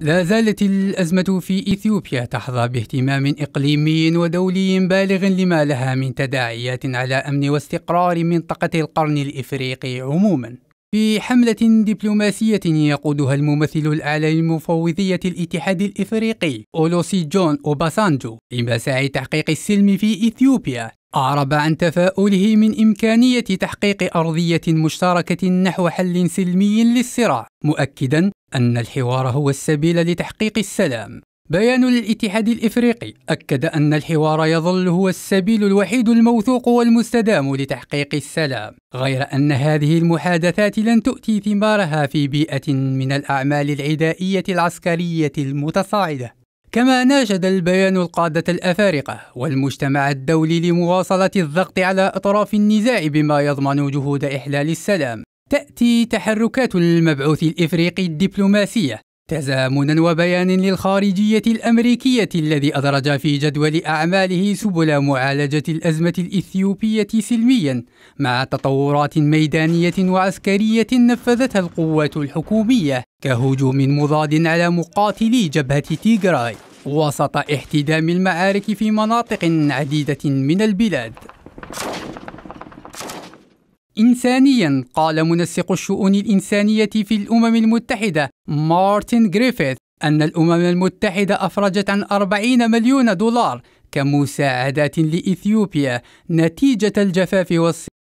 لا زالت الأزمة في إثيوبيا تحظى باهتمام إقليمي ودولي بالغ لما لها من تداعيات على أمن واستقرار منطقة القرن الإفريقي عموماً في حملة دبلوماسية يقودها الممثل الأعلى لمفوضية الاتحاد الإفريقي أولوسي جون أوباسانجو لمساعي تحقيق السلم في إثيوبيا أعرب عن تفاؤله من إمكانية تحقيق أرضية مشتركة نحو حل سلمي للصراع مؤكدا أن الحوار هو السبيل لتحقيق السلام بيان الاتحاد الافريقي اكد ان الحوار يظل هو السبيل الوحيد الموثوق والمستدام لتحقيق السلام غير ان هذه المحادثات لن تؤتي ثمارها في بيئه من الاعمال العدائيه العسكريه المتصاعده كما ناشد البيان القادة الأفارقة والمجتمع الدولي لمواصلة الضغط على أطراف النزاع بما يضمن جهود إحلال السلام تأتي تحركات المبعوث الإفريقي الدبلوماسية تزامنا وبيان للخارجية الأمريكية الذي أدرج في جدول أعماله سبل معالجة الأزمة الإثيوبية سلميا مع تطورات ميدانية وعسكرية نفذتها القوات الحكومية كهجوم مضاد على مقاتلي جبهة تيغراي وسط احتدام المعارك في مناطق عديدة من البلاد إنسانيا قال منسق الشؤون الإنسانية في الأمم المتحدة مارتن جريفيث أن الأمم المتحدة أفرجت عن 40 مليون دولار كمساعدات لإثيوبيا نتيجة الجفاف والصراع